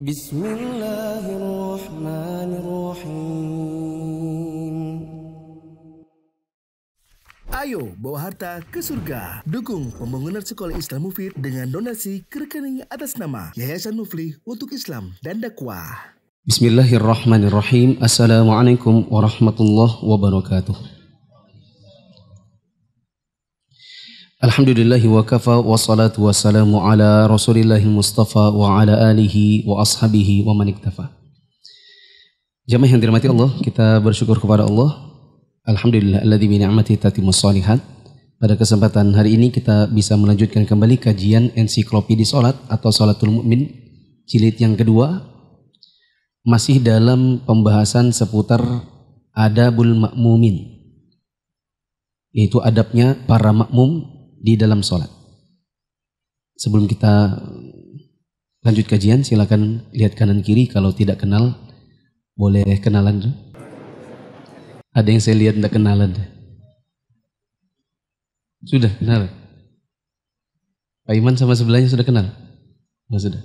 Bismillahirrahmanirrahim. Ayo bawa harta ke surga. Dukung pembangunan sekolah Islam Mufid dengan donasi ke rekening atas nama Yayasan Mufli untuk Islam dan Dakwah. Bismillahirrahmanirrahim. Assalamualaikum warahmatullahi wabarakatuh. Alhamdulillahi wa kafa wa salatu wa salamu ala rasulillahi mustafa wa ala alihi wa ashabihi wa maniktafa. Jamaah yang dirahmati Allah, kita bersyukur kepada Allah. Alhamdulillah alladhi bi ni'mati tatimus Pada kesempatan hari ini kita bisa melanjutkan kembali kajian ensiklopedi salat atau salatul mukmin jilid yang kedua masih dalam pembahasan seputar adabul makmumin yaitu adabnya para makmum di dalam sholat. Sebelum kita lanjut kajian, silakan lihat kanan kiri. Kalau tidak kenal, boleh kenalan. Ada yang saya lihat tidak kenalan. Sudah kenal. Pak Iman sama sebelahnya sudah kenal? masih sudah.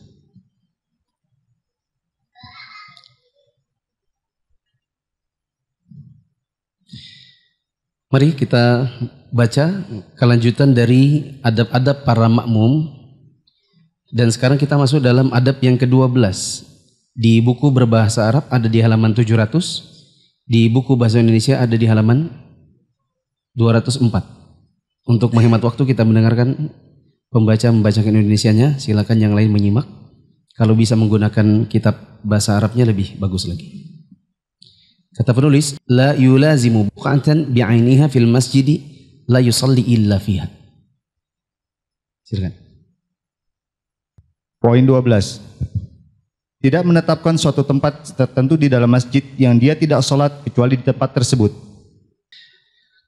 Mari kita baca kelanjutan dari adab-adab para makmum. Dan sekarang kita masuk dalam adab yang ke-12. Di buku berbahasa Arab ada di halaman 700, di buku bahasa Indonesia ada di halaman 204. Untuk menghemat waktu kita mendengarkan pembaca membacakan Indonesianya, silakan yang lain menyimak. Kalau bisa menggunakan kitab bahasa Arabnya lebih bagus lagi. Kata penulis, la yulazimu buqatan bi'ainiha fil masjidi la yusalli illa fiha. Silakan. Poin 12. Tidak menetapkan suatu tempat tertentu di dalam masjid yang dia tidak sholat kecuali di tempat tersebut.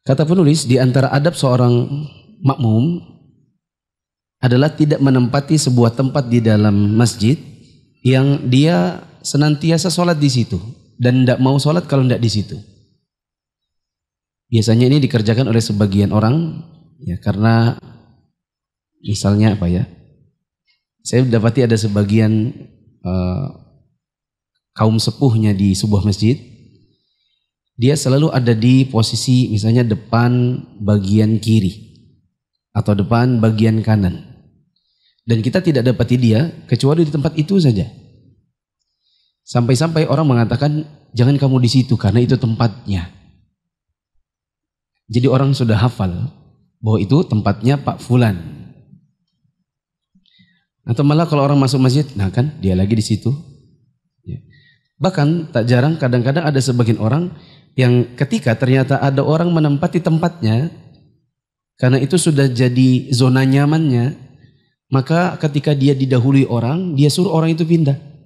Kata penulis, di antara adab seorang makmum adalah tidak menempati sebuah tempat di dalam masjid yang dia senantiasa sholat di situ dan tidak mau sholat kalau tidak di situ. Biasanya ini dikerjakan oleh sebagian orang ya karena misalnya apa ya? Saya dapati ada sebagian uh, kaum sepuhnya di sebuah masjid, dia selalu ada di posisi misalnya depan bagian kiri atau depan bagian kanan. Dan kita tidak dapati dia kecuali di tempat itu saja. Sampai-sampai orang mengatakan jangan kamu di situ karena itu tempatnya. Jadi orang sudah hafal bahwa itu tempatnya Pak Fulan. Atau malah kalau orang masuk masjid, nah kan dia lagi di situ. Ya. Bahkan tak jarang kadang-kadang ada sebagian orang yang ketika ternyata ada orang menempati tempatnya, karena itu sudah jadi zona nyamannya, maka ketika dia didahului orang, dia suruh orang itu pindah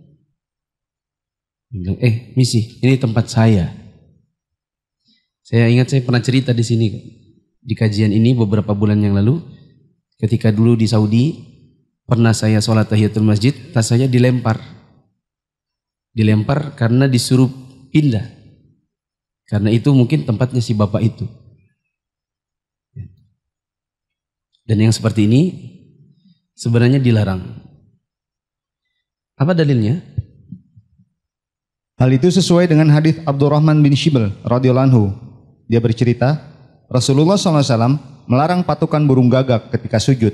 bilang, eh misi, ini tempat saya. Saya ingat saya pernah cerita di sini di kajian ini beberapa bulan yang lalu ketika dulu di Saudi pernah saya sholat tahiyatul masjid tas saya dilempar dilempar karena disuruh pindah karena itu mungkin tempatnya si bapak itu dan yang seperti ini sebenarnya dilarang apa dalilnya Hal itu sesuai dengan hadis Abdurrahman bin Shibl radhiyallahu anhu. Dia bercerita, Rasulullah SAW melarang patukan burung gagak ketika sujud,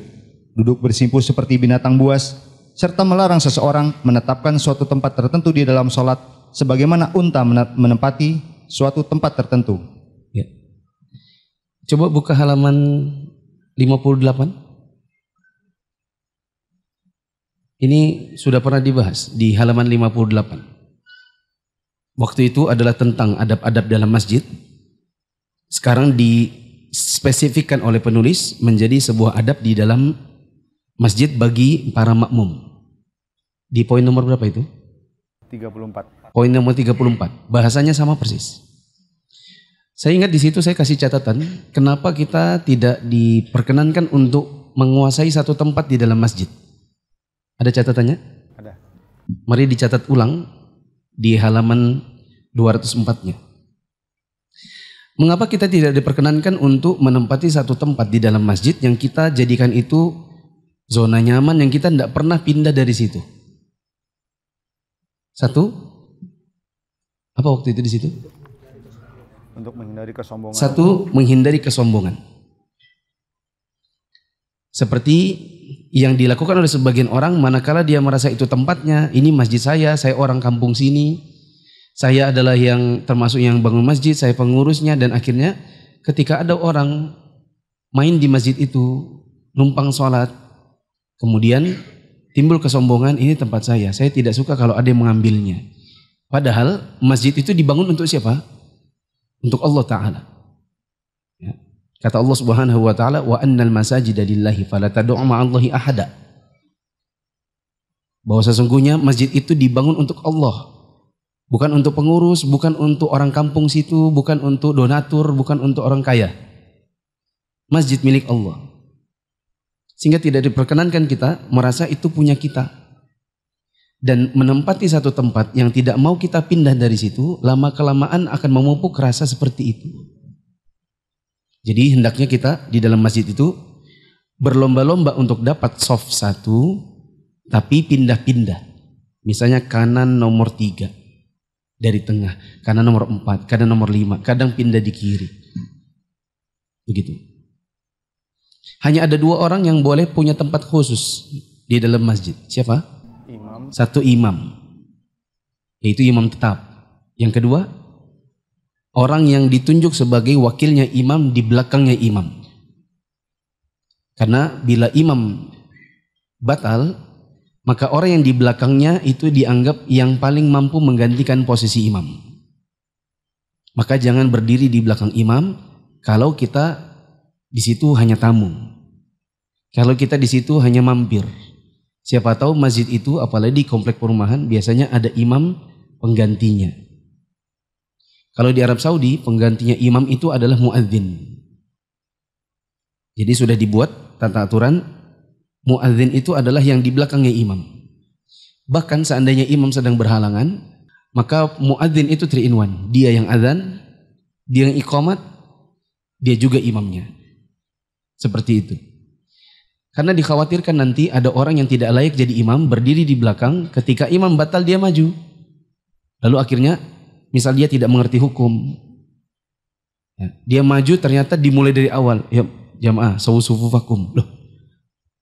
duduk bersimpul seperti binatang buas, serta melarang seseorang menetapkan suatu tempat tertentu di dalam sholat sebagaimana unta menempati suatu tempat tertentu. Ya. Coba buka halaman 58. Ini sudah pernah dibahas di halaman 58 waktu itu adalah tentang adab-adab dalam masjid. Sekarang dispesifikkan oleh penulis menjadi sebuah adab di dalam masjid bagi para makmum. Di poin nomor berapa itu? 34. Poin nomor 34. Bahasanya sama persis. Saya ingat di situ saya kasih catatan, kenapa kita tidak diperkenankan untuk menguasai satu tempat di dalam masjid. Ada catatannya? Ada. Mari dicatat ulang di halaman 204-nya. Mengapa kita tidak diperkenankan untuk menempati satu tempat di dalam masjid yang kita jadikan itu zona nyaman yang kita tidak pernah pindah dari situ? Satu, apa waktu itu di situ? Untuk menghindari kesombongan. Satu, menghindari kesombongan. Seperti yang dilakukan oleh sebagian orang manakala dia merasa itu tempatnya, ini masjid saya, saya orang kampung sini, saya adalah yang termasuk yang bangun masjid, saya pengurusnya dan akhirnya ketika ada orang main di masjid itu, numpang sholat, kemudian timbul kesombongan, ini tempat saya, saya tidak suka kalau ada yang mengambilnya. Padahal masjid itu dibangun untuk siapa? Untuk Allah Ta'ala. Ya. Kata Allah Subhanahu wa taala, "Wa annal masajida lillahi fala tad'u ma'allahi ahada." Bahwa sesungguhnya masjid itu dibangun untuk Allah. Bukan untuk pengurus, bukan untuk orang kampung situ, bukan untuk donatur, bukan untuk orang kaya. Masjid milik Allah. Sehingga tidak diperkenankan kita merasa itu punya kita. Dan menempati satu tempat yang tidak mau kita pindah dari situ, lama-kelamaan akan memupuk rasa seperti itu. Jadi hendaknya kita di dalam masjid itu berlomba-lomba untuk dapat soft satu, tapi pindah-pindah. Misalnya kanan nomor tiga dari tengah, kanan nomor empat, kanan nomor lima, kadang pindah di kiri. Begitu. Hanya ada dua orang yang boleh punya tempat khusus di dalam masjid. Siapa? Satu imam. Yaitu imam tetap. Yang kedua orang yang ditunjuk sebagai wakilnya imam di belakangnya imam. Karena bila imam batal, maka orang yang di belakangnya itu dianggap yang paling mampu menggantikan posisi imam. Maka jangan berdiri di belakang imam kalau kita di situ hanya tamu. Kalau kita di situ hanya mampir. Siapa tahu masjid itu apalagi di komplek perumahan biasanya ada imam penggantinya. Kalau di Arab Saudi penggantinya imam itu adalah muadzin. Jadi sudah dibuat tata aturan muadzin itu adalah yang di belakangnya imam. Bahkan seandainya imam sedang berhalangan, maka muadzin itu three in one. Dia yang azan, dia yang iqamat, dia juga imamnya. Seperti itu. Karena dikhawatirkan nanti ada orang yang tidak layak jadi imam berdiri di belakang ketika imam batal dia maju. Lalu akhirnya misal dia tidak mengerti hukum, ya, dia maju ternyata dimulai dari awal, ya jamaah sawu sufu vakum, loh,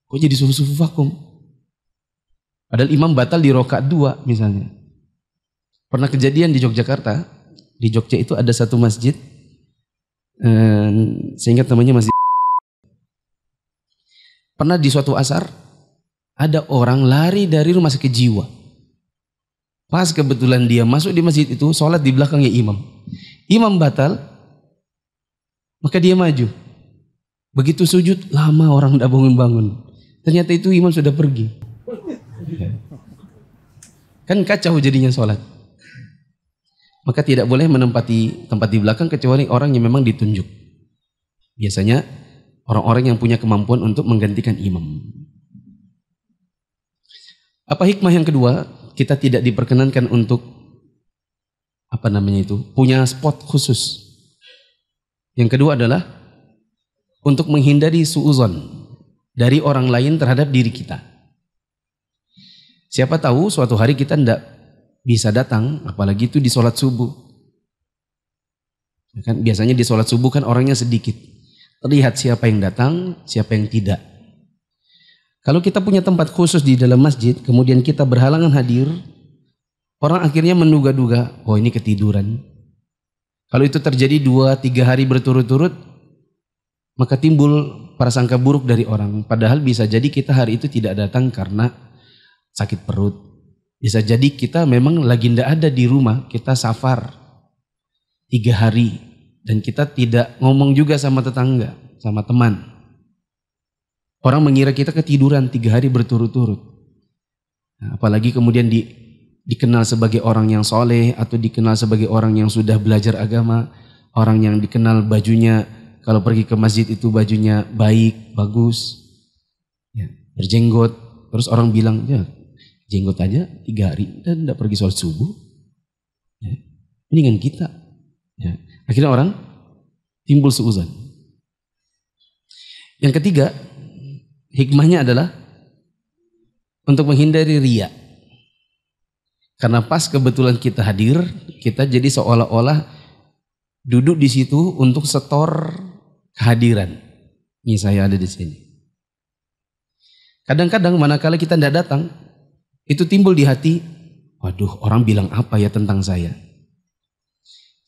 kok jadi sufu sufu vakum? Padahal imam batal di rokaat dua misalnya. Pernah kejadian di Yogyakarta, di Jogja itu ada satu masjid, eh, Saya ingat namanya masjid. Pernah di suatu asar, ada orang lari dari rumah sakit jiwa Pas kebetulan dia masuk di masjid itu, sholat di belakangnya imam. Imam batal, maka dia maju. Begitu sujud, lama orang tidak bangun-bangun. Ternyata itu imam sudah pergi. Kan kacau jadinya sholat. Maka tidak boleh menempati tempat di belakang kecuali orang yang memang ditunjuk. Biasanya orang-orang yang punya kemampuan untuk menggantikan imam. Apa hikmah yang kedua? kita tidak diperkenankan untuk apa namanya itu punya spot khusus. Yang kedua adalah untuk menghindari suuzon dari orang lain terhadap diri kita. Siapa tahu suatu hari kita tidak bisa datang, apalagi itu di sholat subuh. Ya kan biasanya di sholat subuh kan orangnya sedikit. Terlihat siapa yang datang, siapa yang tidak. Kalau kita punya tempat khusus di dalam masjid, kemudian kita berhalangan hadir, orang akhirnya menduga-duga, oh ini ketiduran. Kalau itu terjadi dua, tiga hari berturut-turut, maka timbul prasangka buruk dari orang. Padahal bisa jadi kita hari itu tidak datang karena sakit perut. Bisa jadi kita memang lagi tidak ada di rumah, kita safar tiga hari. Dan kita tidak ngomong juga sama tetangga, sama teman. Orang mengira kita ketiduran tiga hari berturut-turut. Nah, apalagi kemudian di, dikenal sebagai orang yang soleh atau dikenal sebagai orang yang sudah belajar agama, orang yang dikenal bajunya kalau pergi ke masjid itu bajunya baik, bagus, ya, berjenggot. Terus orang bilang, ya jenggot aja tiga hari dan tidak pergi sholat subuh. Ya, mendingan kita. Ya. Akhirnya orang timbul seuzan. Yang ketiga, Hikmahnya adalah untuk menghindari riak. Karena pas kebetulan kita hadir, kita jadi seolah-olah duduk di situ untuk setor kehadiran. Ini saya ada di sini. Kadang-kadang manakala kita tidak datang, itu timbul di hati, waduh orang bilang apa ya tentang saya.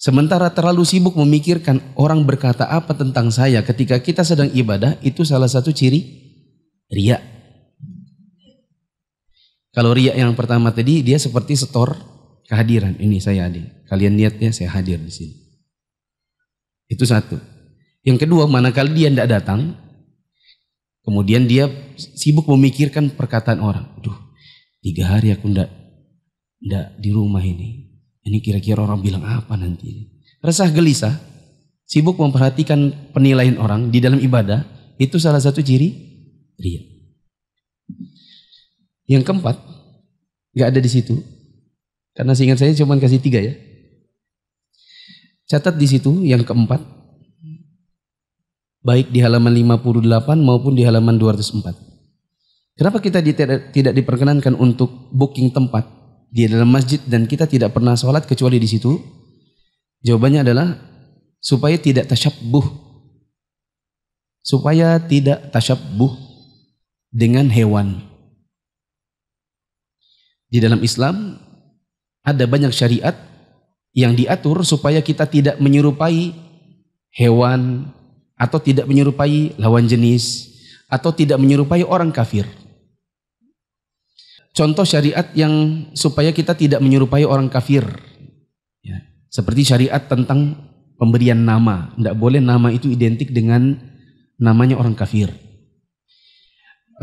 Sementara terlalu sibuk memikirkan orang berkata apa tentang saya ketika kita sedang ibadah, itu salah satu ciri Ria. Kalau ria yang pertama tadi dia seperti setor kehadiran. Ini saya ada. Kalian lihat ya saya hadir di sini. Itu satu. Yang kedua, manakala dia tidak datang, kemudian dia sibuk memikirkan perkataan orang. Duh, tiga hari aku ndak ndak di rumah ini. Ini kira-kira orang bilang apa nanti ini? Resah gelisah, sibuk memperhatikan penilaian orang di dalam ibadah, itu salah satu ciri Ria. Yang keempat, nggak ada di situ. Karena seingat saya cuma kasih tiga ya. Catat di situ yang keempat. Baik di halaman 58 maupun di halaman 204. Kenapa kita tidak diperkenankan untuk booking tempat di dalam masjid dan kita tidak pernah sholat kecuali di situ? Jawabannya adalah supaya tidak tasyabuh supaya tidak tasyabuh dengan hewan. Di dalam Islam ada banyak syariat yang diatur supaya kita tidak menyerupai hewan atau tidak menyerupai lawan jenis atau tidak menyerupai orang kafir. Contoh syariat yang supaya kita tidak menyerupai orang kafir. Ya. Seperti syariat tentang pemberian nama. Tidak boleh nama itu identik dengan namanya orang kafir.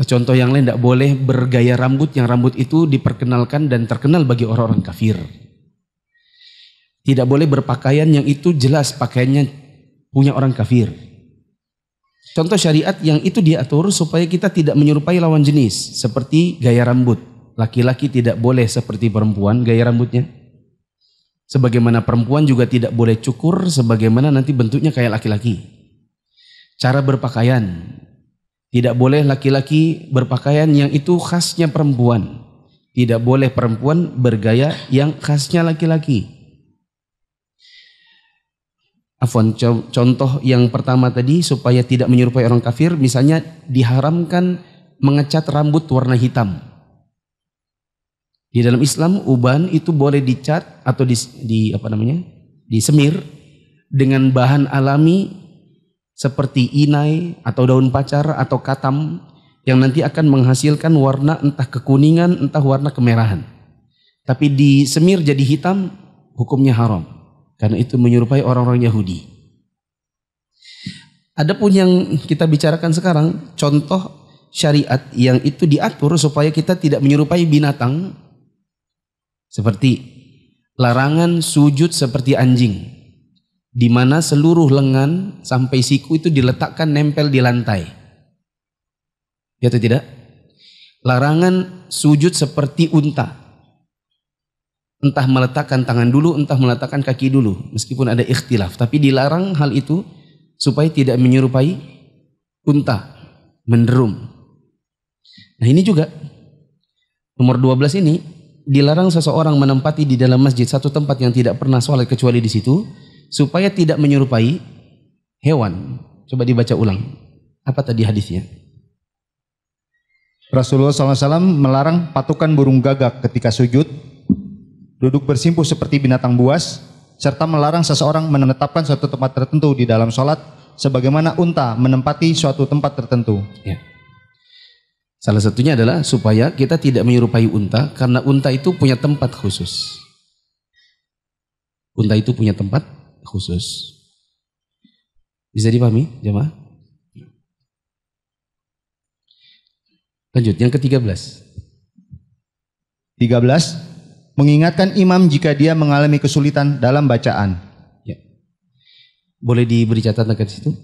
Contoh yang lain tidak boleh bergaya rambut yang rambut itu diperkenalkan dan terkenal bagi orang-orang kafir. Tidak boleh berpakaian yang itu jelas pakaiannya punya orang kafir. Contoh syariat yang itu diatur supaya kita tidak menyerupai lawan jenis seperti gaya rambut. Laki-laki tidak boleh seperti perempuan gaya rambutnya. Sebagaimana perempuan juga tidak boleh cukur sebagaimana nanti bentuknya kayak laki-laki. Cara berpakaian tidak boleh laki-laki berpakaian yang itu khasnya perempuan. Tidak boleh perempuan bergaya yang khasnya laki-laki. Afon, contoh yang pertama tadi supaya tidak menyerupai orang kafir, misalnya diharamkan mengecat rambut warna hitam. Di dalam Islam uban itu boleh dicat atau di, di apa namanya? disemir dengan bahan alami seperti inai atau daun pacar atau katam yang nanti akan menghasilkan warna entah kekuningan entah warna kemerahan. Tapi disemir jadi hitam hukumnya haram karena itu menyerupai orang-orang Yahudi. Adapun yang kita bicarakan sekarang contoh syariat yang itu diatur supaya kita tidak menyerupai binatang seperti larangan sujud seperti anjing di mana seluruh lengan sampai siku itu diletakkan nempel di lantai. Ya atau tidak? Larangan sujud seperti unta. Entah meletakkan tangan dulu, entah meletakkan kaki dulu. Meskipun ada ikhtilaf. Tapi dilarang hal itu supaya tidak menyerupai unta. Menderum. Nah ini juga. Nomor 12 ini dilarang seseorang menempati di dalam masjid satu tempat yang tidak pernah sholat kecuali di situ supaya tidak menyerupai hewan. Coba dibaca ulang. Apa tadi hadisnya? Rasulullah SAW melarang patukan burung gagak ketika sujud, duduk bersimpuh seperti binatang buas, serta melarang seseorang menetapkan suatu tempat tertentu di dalam sholat, sebagaimana unta menempati suatu tempat tertentu. Ya. Salah satunya adalah supaya kita tidak menyerupai unta karena unta itu punya tempat khusus. Unta itu punya tempat khusus. Bisa dipahami, jemaah? Lanjut, yang ke-13. 13. Mengingatkan imam jika dia mengalami kesulitan dalam bacaan. Ya. Boleh diberi catatan ke situ?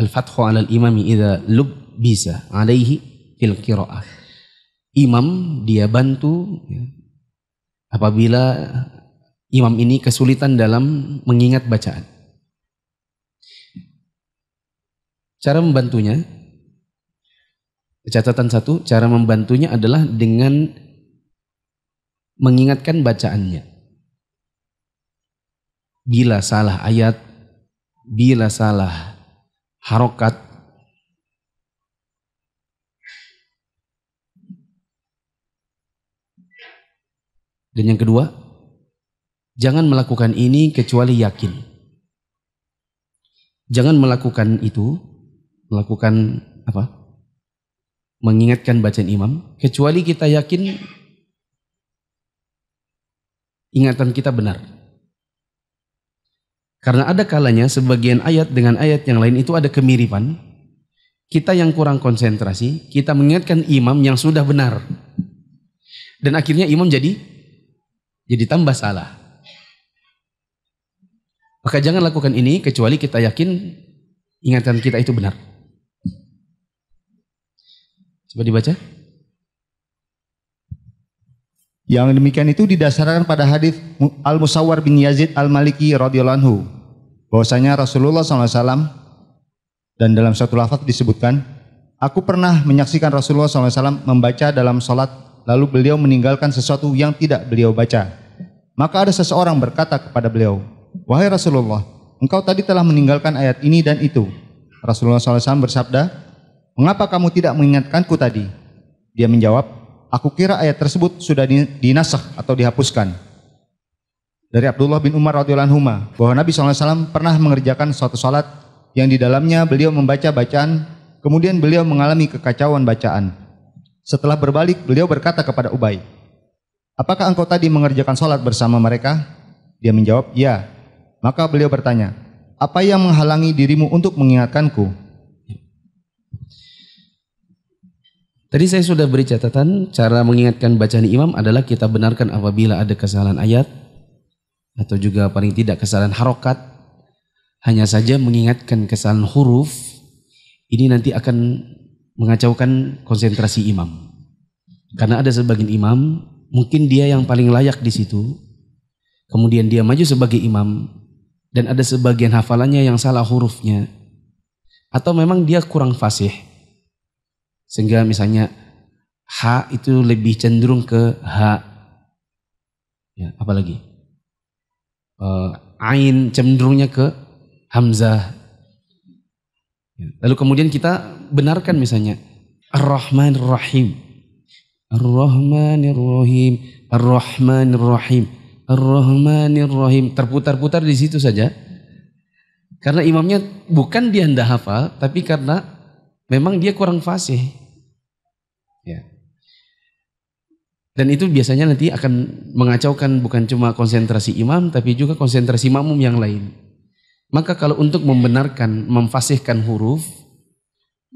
Al-fathu al-imami idha lub bisa alaihi fil qira'ah. Imam dia bantu ya. apabila imam ini kesulitan dalam mengingat bacaan. Cara membantunya, catatan satu, cara membantunya adalah dengan mengingatkan bacaannya. Bila salah ayat, bila salah harokat, dan yang kedua, Jangan melakukan ini kecuali yakin. Jangan melakukan itu, melakukan apa? Mengingatkan bacaan imam, kecuali kita yakin ingatan kita benar. Karena ada kalanya sebagian ayat dengan ayat yang lain itu ada kemiripan. Kita yang kurang konsentrasi, kita mengingatkan imam yang sudah benar. Dan akhirnya imam jadi jadi tambah salah. Maka jangan lakukan ini kecuali kita yakin ingatan kita itu benar. Coba dibaca. Yang demikian itu didasarkan pada hadis Al Musawwar bin Yazid Al Maliki radhiyallahu anhu bahwasanya Rasulullah SAW dan dalam satu lafaz disebutkan aku pernah menyaksikan Rasulullah SAW membaca dalam sholat lalu beliau meninggalkan sesuatu yang tidak beliau baca maka ada seseorang berkata kepada beliau Wahai Rasulullah, engkau tadi telah meninggalkan ayat ini dan itu. Rasulullah SAW bersabda, Mengapa kamu tidak mengingatkanku tadi? Dia menjawab, Aku kira ayat tersebut sudah dinasah atau dihapuskan. Dari Abdullah bin Umar radhiyallahu anhu bahwa Nabi SAW pernah mengerjakan suatu salat yang di dalamnya beliau membaca bacaan, kemudian beliau mengalami kekacauan bacaan. Setelah berbalik, beliau berkata kepada Ubay, Apakah engkau tadi mengerjakan salat bersama mereka? Dia menjawab, ya. Maka beliau bertanya, apa yang menghalangi dirimu untuk mengingatkanku? Tadi saya sudah beri catatan, cara mengingatkan bacaan imam adalah kita benarkan apabila ada kesalahan ayat, atau juga paling tidak kesalahan harokat, hanya saja mengingatkan kesalahan huruf, ini nanti akan mengacaukan konsentrasi imam. Karena ada sebagian imam, mungkin dia yang paling layak di situ, kemudian dia maju sebagai imam, dan ada sebagian hafalannya yang salah hurufnya atau memang dia kurang fasih sehingga misalnya H itu lebih cenderung ke H ya apalagi e, Ain cenderungnya ke Hamzah ya, lalu kemudian kita benarkan misalnya Ar-Rahman rahim Ar-Rahman rahim Ar-Rahman rahim Ar-Rahmanir Rahim. Terputar-putar di situ saja. Karena imamnya bukan dia hendak hafal, tapi karena memang dia kurang fasih. Ya. Dan itu biasanya nanti akan mengacaukan bukan cuma konsentrasi imam, tapi juga konsentrasi makmum yang lain. Maka kalau untuk membenarkan, memfasihkan huruf,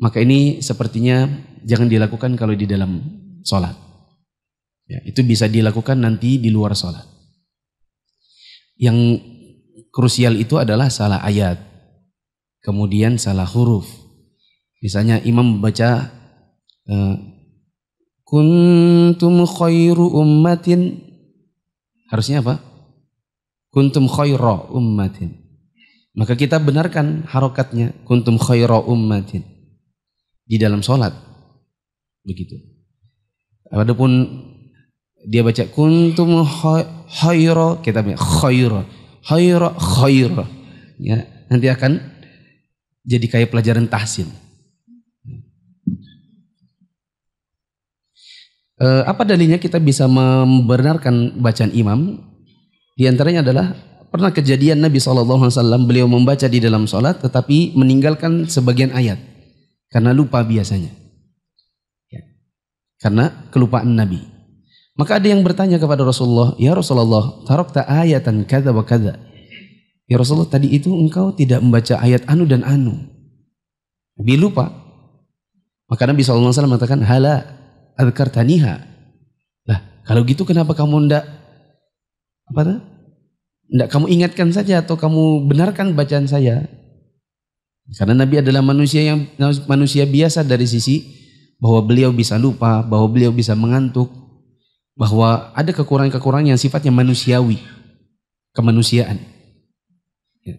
maka ini sepertinya jangan dilakukan kalau di dalam sholat. Ya, itu bisa dilakukan nanti di luar sholat. Yang krusial itu adalah salah ayat. Kemudian salah huruf. Misalnya imam membaca e, kuntum khairu ummatin harusnya apa? Kuntum khairu ummatin. Maka kita benarkan harokatnya kuntum khairu ummatin di dalam sholat begitu. Adapun dia baca kuntum khaira kita baca khaira khaira khaira ya nanti akan jadi kayak pelajaran tahsin eh, apa dalilnya kita bisa membenarkan bacaan imam di antaranya adalah pernah kejadian Nabi saw beliau membaca di dalam sholat tetapi meninggalkan sebagian ayat karena lupa biasanya ya. karena kelupaan Nabi maka ada yang bertanya kepada Rasulullah, "Ya Rasulullah, tarok tak ayat dan wa kada." Ya Rasulullah, tadi itu engkau tidak membaca ayat anu dan anu. Nabi lupa. Maka Nabi SAW mengatakan, "Hala taniha. Lah, kalau gitu kenapa kamu ndak apa tuh? Tidak kamu ingatkan saja atau kamu benarkan bacaan saya? Karena Nabi adalah manusia yang manusia biasa dari sisi bahwa beliau bisa lupa, bahwa beliau bisa mengantuk, bahwa ada kekurangan-kekurangan yang sifatnya manusiawi, kemanusiaan. Ya.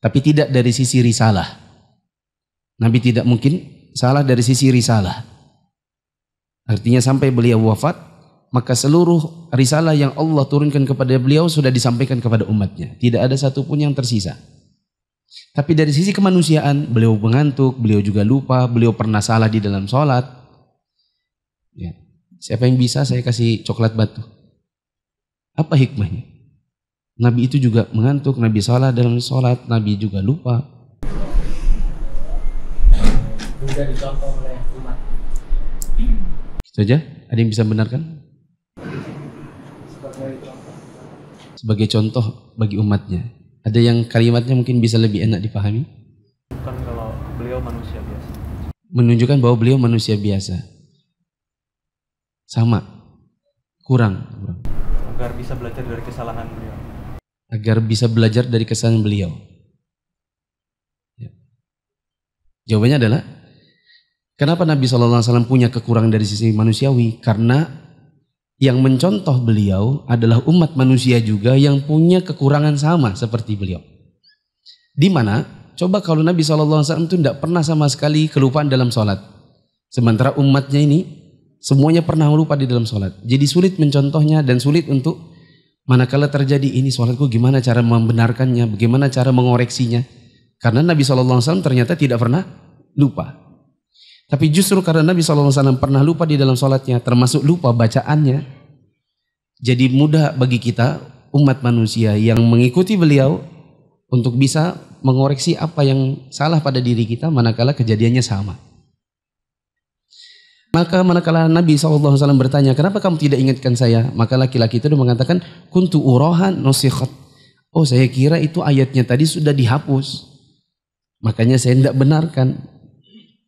Tapi tidak dari sisi risalah. Nabi tidak mungkin salah dari sisi risalah. Artinya sampai beliau wafat, maka seluruh risalah yang Allah turunkan kepada beliau sudah disampaikan kepada umatnya. Tidak ada satupun yang tersisa. Tapi dari sisi kemanusiaan, beliau mengantuk, beliau juga lupa, beliau pernah salah di dalam sholat. Ya. Siapa yang bisa saya kasih coklat batu. Apa hikmahnya? Nabi itu juga mengantuk, Nabi salah dalam sholat, Nabi juga lupa. Sudah dicontoh oleh umat. Itu aja? Ada yang bisa benarkan? Sebagai contoh. Sebagai contoh bagi umatnya. Ada yang kalimatnya mungkin bisa lebih enak dipahami? Bukan kalau beliau manusia biasa. Menunjukkan bahwa beliau manusia biasa sama kurang agar bisa belajar dari kesalahan beliau agar bisa belajar dari kesalahan beliau ya. jawabannya adalah kenapa Nabi saw punya kekurangan dari sisi manusiawi karena yang mencontoh beliau adalah umat manusia juga yang punya kekurangan sama seperti beliau di mana coba kalau Nabi saw itu tidak pernah sama sekali kelupaan dalam sholat sementara umatnya ini Semuanya pernah lupa di dalam sholat. Jadi sulit mencontohnya dan sulit untuk manakala terjadi ini sholatku gimana cara membenarkannya, bagaimana cara mengoreksinya. Karena Nabi SAW ternyata tidak pernah lupa. Tapi justru karena Nabi SAW pernah lupa di dalam sholatnya, termasuk lupa bacaannya, jadi mudah bagi kita umat manusia yang mengikuti beliau untuk bisa mengoreksi apa yang salah pada diri kita manakala kejadiannya sama. Maka manakala Nabi SAW bertanya, kenapa kamu tidak ingatkan saya? Maka laki-laki itu mengatakan, kuntu urohan nasihat. Oh saya kira itu ayatnya tadi sudah dihapus. Makanya saya tidak benarkan.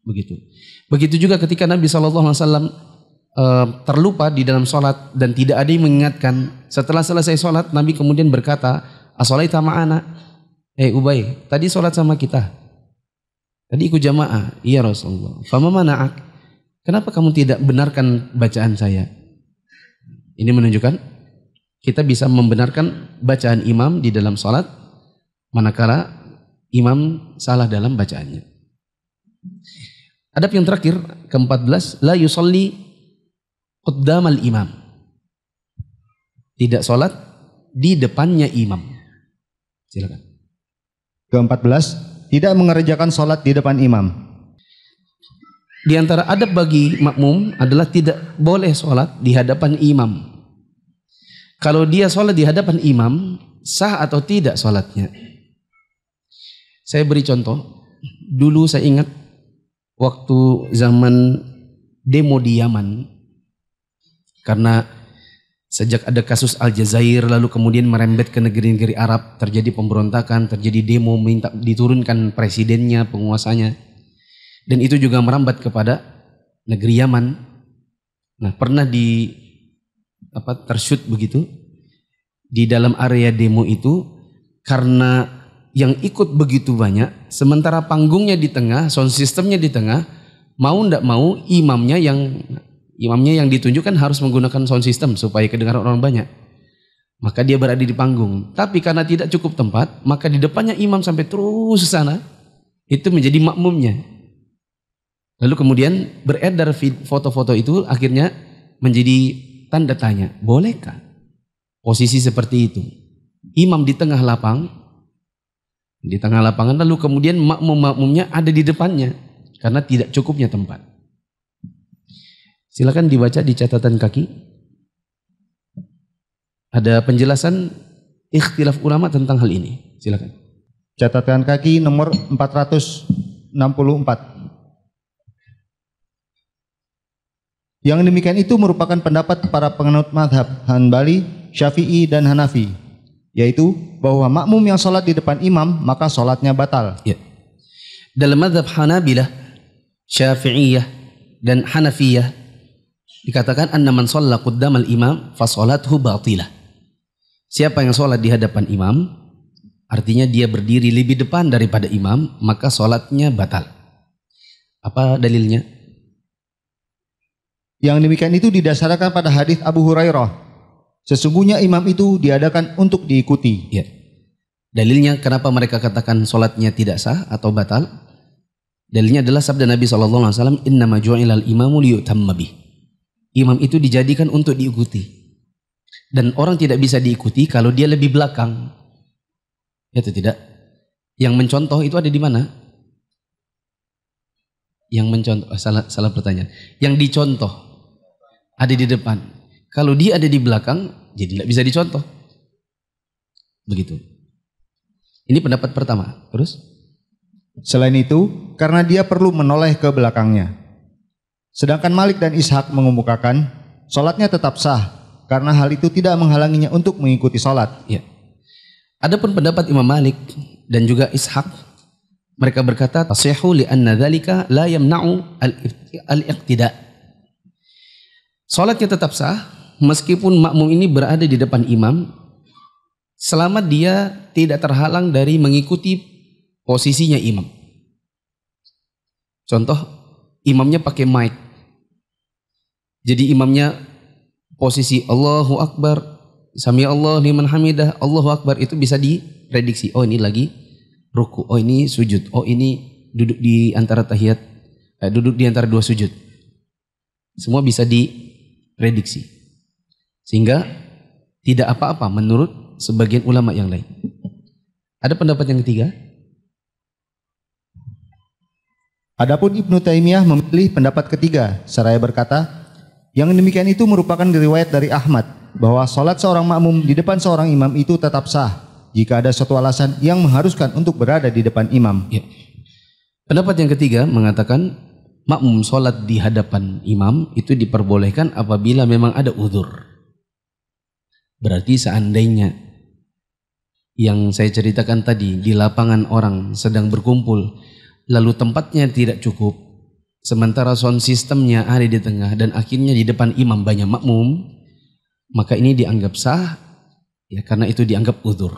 Begitu. Begitu juga ketika Nabi SAW eh, terlupa di dalam sholat dan tidak ada yang mengingatkan. Setelah selesai sholat, Nabi kemudian berkata, Asolaita anak Eh hey, Ubay, tadi sholat sama kita. Tadi ikut jamaah. Iya Rasulullah. Fama mana'ak. Kenapa kamu tidak benarkan bacaan saya? Ini menunjukkan kita bisa membenarkan bacaan imam di dalam sholat manakala imam salah dalam bacaannya. Adab yang terakhir ke-14 la yusalli qaddamal imam. Tidak sholat di depannya imam. Silakan. Ke-14 tidak mengerjakan sholat di depan imam. Di antara adab bagi makmum adalah tidak boleh sholat di hadapan imam. Kalau dia sholat di hadapan imam, sah atau tidak sholatnya? Saya beri contoh. Dulu saya ingat waktu zaman demo di Yaman. Karena sejak ada kasus Aljazair lalu kemudian merembet ke negeri-negeri Arab. Terjadi pemberontakan, terjadi demo minta diturunkan presidennya, penguasanya dan itu juga merambat kepada negeri Yaman. Nah, pernah di apa tersyut begitu di dalam area demo itu karena yang ikut begitu banyak, sementara panggungnya di tengah, sound systemnya di tengah, mau ndak mau imamnya yang imamnya yang ditunjukkan harus menggunakan sound system supaya kedengaran orang banyak. Maka dia berada di panggung. Tapi karena tidak cukup tempat, maka di depannya imam sampai terus sana, itu menjadi makmumnya. Lalu kemudian beredar foto-foto itu akhirnya menjadi tanda tanya, bolehkah posisi seperti itu? Imam di tengah lapang, di tengah lapangan lalu kemudian makmum-makmumnya ada di depannya karena tidak cukupnya tempat. Silakan dibaca di catatan kaki. Ada penjelasan ikhtilaf ulama tentang hal ini. Silakan. Catatan kaki nomor 464. Yang demikian itu merupakan pendapat para penganut madhab Hanbali, Syafi'i, dan Hanafi. Yaitu bahwa makmum yang sholat di depan imam maka sholatnya batal. Ya. Dalam madhab Hanabilah, Syafi'iyah, dan Hanafiyah dikatakan anna man shalla imam fa salatuhu batilah. Siapa yang sholat di hadapan imam, artinya dia berdiri lebih depan daripada imam, maka sholatnya batal. Apa dalilnya? Yang demikian itu didasarkan pada hadis Abu Hurairah. Sesungguhnya imam itu diadakan untuk diikuti. Ya. Dalilnya kenapa mereka katakan sholatnya tidak sah atau batal? Dalilnya adalah sabda Nabi Shallallahu Alaihi Wasallam, Inna maju'ilal imamu Imam itu dijadikan untuk diikuti. Dan orang tidak bisa diikuti kalau dia lebih belakang. Ya itu tidak. Yang mencontoh itu ada di mana? Yang mencontoh, salah, salah pertanyaan. Yang dicontoh, ada di depan. Kalau dia ada di belakang, jadi tidak bisa dicontoh. Begitu. Ini pendapat pertama. Terus? Selain itu, karena dia perlu menoleh ke belakangnya. Sedangkan Malik dan Ishak mengemukakan, sholatnya tetap sah karena hal itu tidak menghalanginya untuk mengikuti sholat. Ya. Adapun pendapat Imam Malik dan juga Ishak, mereka berkata, "Tasyihu li anna la yamna'u al-iqtida'." Sholatnya tetap sah meskipun makmum ini berada di depan imam selama dia tidak terhalang dari mengikuti posisinya imam. Contoh imamnya pakai mic. Jadi imamnya posisi Allahu Akbar, Sami Allah liman hamidah, Allahu Akbar itu bisa diprediksi. Oh ini lagi ruku, oh ini sujud, oh ini duduk di antara tahiyat, eh, duduk di antara dua sujud. Semua bisa di prediksi. Sehingga tidak apa-apa menurut sebagian ulama yang lain. Ada pendapat yang ketiga? Adapun Ibnu Taimiyah memilih pendapat ketiga, seraya berkata, yang demikian itu merupakan riwayat dari Ahmad bahwa sholat seorang makmum di depan seorang imam itu tetap sah jika ada suatu alasan yang mengharuskan untuk berada di depan imam. Ya. Pendapat yang ketiga mengatakan makmum sholat di hadapan imam itu diperbolehkan apabila memang ada uzur. Berarti seandainya yang saya ceritakan tadi di lapangan orang sedang berkumpul lalu tempatnya tidak cukup sementara sound sistemnya ada di tengah dan akhirnya di depan imam banyak makmum maka ini dianggap sah ya karena itu dianggap uzur.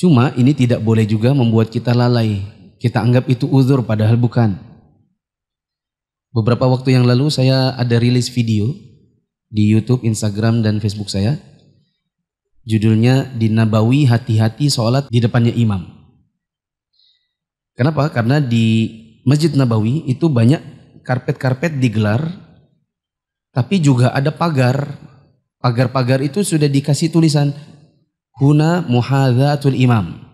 Cuma ini tidak boleh juga membuat kita lalai. Kita anggap itu uzur padahal bukan. Beberapa waktu yang lalu saya ada rilis video di YouTube, Instagram, dan Facebook saya. Judulnya Dinabawi hati-hati sholat di depannya imam. Kenapa? Karena di Masjid Nabawi itu banyak karpet-karpet digelar, tapi juga ada pagar. Pagar-pagar itu sudah dikasih tulisan Huna muhadzatul imam.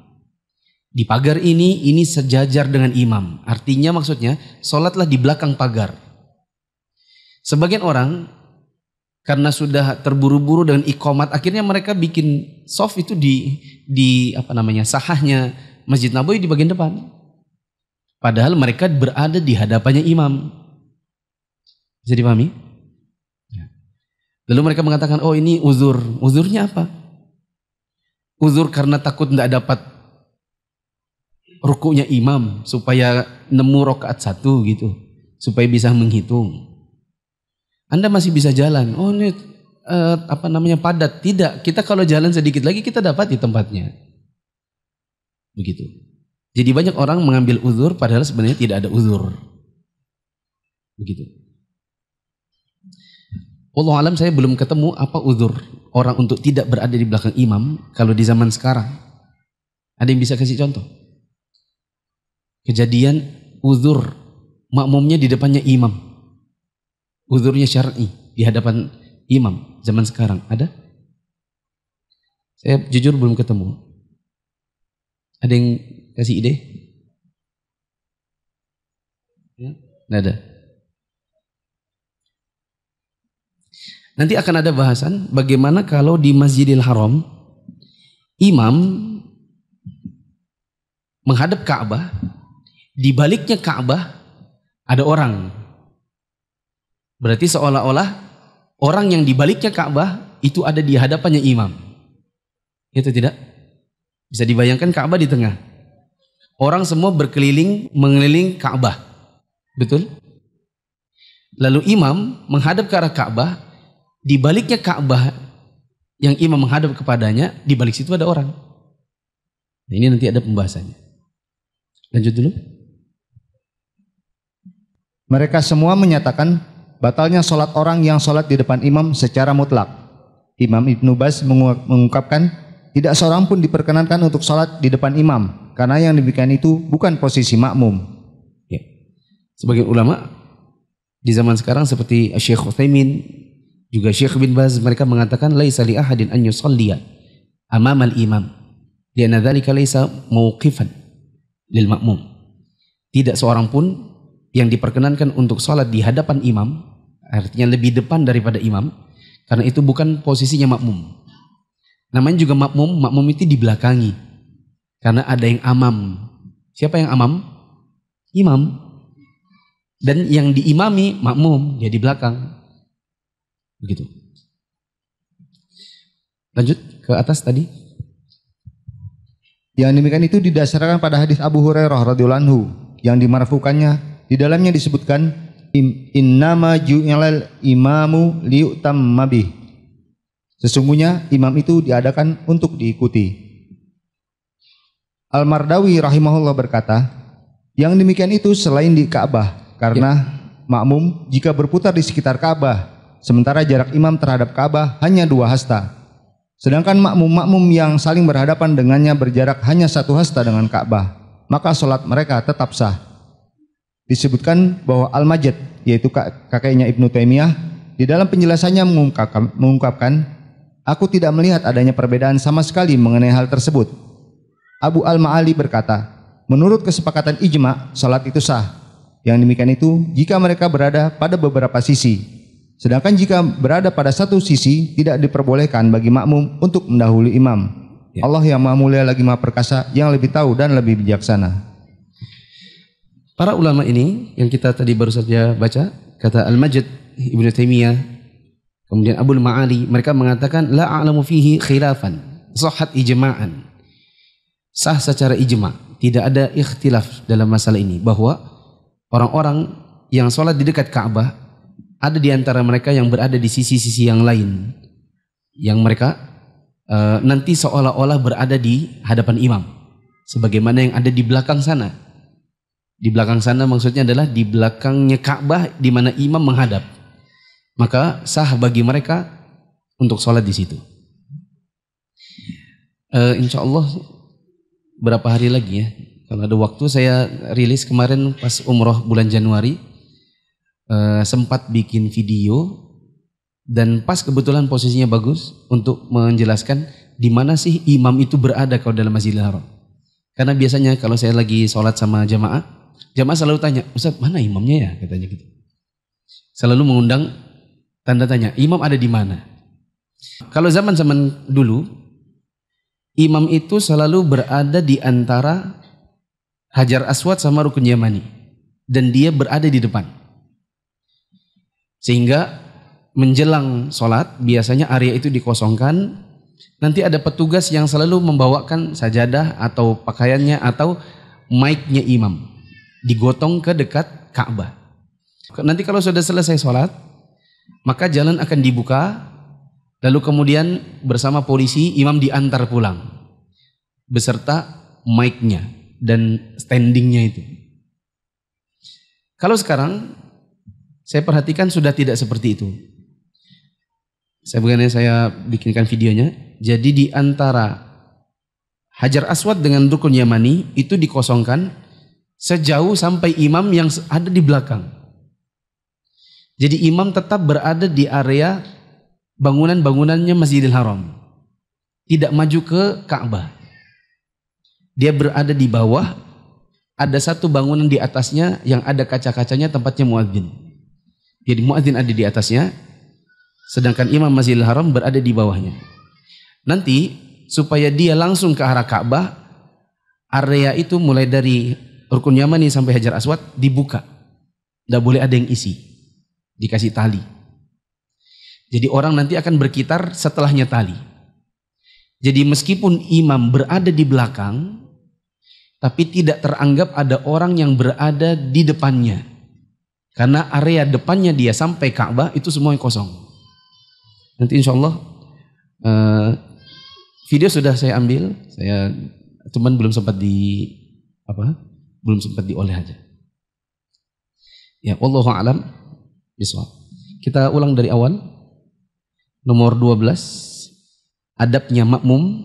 Di pagar ini, ini sejajar dengan imam. Artinya maksudnya, sholatlah di belakang pagar. Sebagian orang, karena sudah terburu-buru dengan ikomat, akhirnya mereka bikin soft itu di, di apa namanya, sahahnya Masjid Nabawi di bagian depan. Padahal mereka berada di hadapannya imam. Bisa dipahami? Ya. Lalu mereka mengatakan, oh ini uzur. Uzurnya apa? Uzur karena takut tidak dapat rukunya imam supaya nemu rokaat satu gitu supaya bisa menghitung anda masih bisa jalan oh ini uh, apa namanya padat tidak kita kalau jalan sedikit lagi kita dapat di tempatnya begitu jadi banyak orang mengambil uzur padahal sebenarnya tidak ada uzur begitu Allah alam saya belum ketemu apa uzur orang untuk tidak berada di belakang imam kalau di zaman sekarang ada yang bisa kasih contoh Kejadian uzur makmumnya di depannya imam. Uzurnya syar'i di hadapan imam zaman sekarang ada? Saya jujur belum ketemu. Ada yang kasih ide? Ya, nggak ada. Nanti akan ada bahasan bagaimana kalau di Masjidil Haram imam menghadap Ka'bah di baliknya Ka'bah ada orang. Berarti seolah-olah orang yang di baliknya Ka'bah itu ada di hadapannya imam. Itu tidak? Bisa dibayangkan Ka'bah di tengah. Orang semua berkeliling mengeliling Ka'bah. Betul? Lalu imam menghadap ke arah Ka'bah, di baliknya Ka'bah yang imam menghadap kepadanya, di balik situ ada orang. Nah, ini nanti ada pembahasannya. Lanjut dulu. Mereka semua menyatakan batalnya sholat orang yang sholat di depan imam secara mutlak. Imam Ibnu Bas mengungkapkan, tidak seorang pun diperkenankan untuk sholat di depan imam, karena yang demikian itu bukan posisi makmum. Ya. Sebagai ulama, di zaman sekarang seperti Syekh Uthaymin, juga Syekh bin Baz, mereka mengatakan, Laisa li ahadin an yusalliya al imam. Lianna dhalika laisa mawqifan lil makmum. Tidak seorang pun yang diperkenankan untuk sholat di hadapan imam, artinya lebih depan daripada imam, karena itu bukan posisinya makmum. Namanya juga makmum, makmum itu dibelakangi. Karena ada yang amam. Siapa yang amam? Imam. Dan yang diimami makmum, dia di belakang. Begitu. Lanjut ke atas tadi. Yang demikian itu didasarkan pada hadis Abu Hurairah radhiyallahu anhu yang dimarfukannya di dalamnya disebutkan innama ju'ilal imamu liutam mabih Sesungguhnya imam itu diadakan untuk diikuti. Al-Mardawi rahimahullah berkata, yang demikian itu selain di Ka'bah karena ya. makmum jika berputar di sekitar Ka'bah, sementara jarak imam terhadap Ka'bah hanya dua hasta. Sedangkan makmum-makmum yang saling berhadapan dengannya berjarak hanya satu hasta dengan Ka'bah, maka sholat mereka tetap sah disebutkan bahwa Al-Majid yaitu kakeknya Ibnu Taimiyah di dalam penjelasannya mengungkapkan, mengungkapkan aku tidak melihat adanya perbedaan sama sekali mengenai hal tersebut. Abu Al-Ma'ali berkata, menurut kesepakatan ijma, salat itu sah. Yang demikian itu jika mereka berada pada beberapa sisi. Sedangkan jika berada pada satu sisi tidak diperbolehkan bagi makmum untuk mendahului imam. Ya. Allah yang Maha Mulia lagi Maha Perkasa yang lebih tahu dan lebih bijaksana. Para ulama ini yang kita tadi baru saja baca kata al Majid Ibnu Taimiyah kemudian Abdul Ma'ali mereka mengatakan la a'lamu fihi khilafan sahat ijma'an sah secara ijma tidak ada ikhtilaf dalam masalah ini bahwa orang-orang yang sholat di dekat Ka'bah ada di antara mereka yang berada di sisi-sisi yang lain yang mereka uh, nanti seolah-olah berada di hadapan imam sebagaimana yang ada di belakang sana di belakang sana maksudnya adalah di belakangnya Ka'bah di mana imam menghadap. Maka sah bagi mereka untuk sholat di situ. Uh, insya Allah berapa hari lagi ya kalau ada waktu saya rilis kemarin pas umroh bulan Januari uh, sempat bikin video dan pas kebetulan posisinya bagus untuk menjelaskan di mana sih imam itu berada kalau dalam Masjidil Haram. Karena biasanya kalau saya lagi sholat sama jamaah Jamaah selalu tanya, Ustaz mana imamnya ya? Katanya gitu. Selalu mengundang tanda tanya, imam ada di mana? Kalau zaman-zaman dulu, imam itu selalu berada di antara Hajar Aswad sama Rukun Yamani. Dan dia berada di depan. Sehingga menjelang sholat, biasanya area itu dikosongkan. Nanti ada petugas yang selalu membawakan sajadah atau pakaiannya atau mic-nya imam digotong ke dekat Ka'bah. Nanti kalau sudah selesai sholat, maka jalan akan dibuka, lalu kemudian bersama polisi imam diantar pulang, beserta mic-nya dan standingnya itu. Kalau sekarang, saya perhatikan sudah tidak seperti itu. Saya bukannya saya bikinkan videonya. Jadi di antara Hajar Aswad dengan Rukun Yamani itu dikosongkan sejauh sampai imam yang ada di belakang. Jadi imam tetap berada di area bangunan-bangunannya Masjidil Haram. Tidak maju ke Ka'bah. Dia berada di bawah, ada satu bangunan di atasnya yang ada kaca-kacanya tempatnya muadzin. Jadi muadzin ada di atasnya, sedangkan imam Masjidil Haram berada di bawahnya. Nanti supaya dia langsung ke arah Ka'bah, area itu mulai dari Rukun Yamani sampai Hajar Aswad dibuka. Tidak boleh ada yang isi. Dikasih tali. Jadi orang nanti akan berkitar setelahnya tali. Jadi meskipun imam berada di belakang, tapi tidak teranggap ada orang yang berada di depannya. Karena area depannya dia sampai Ka'bah itu semuanya kosong. Nanti insya Allah uh, video sudah saya ambil, saya cuman belum sempat di apa belum sempat dioleh aja ya Allah alam bisawab kita ulang dari awal nomor 12 adabnya makmum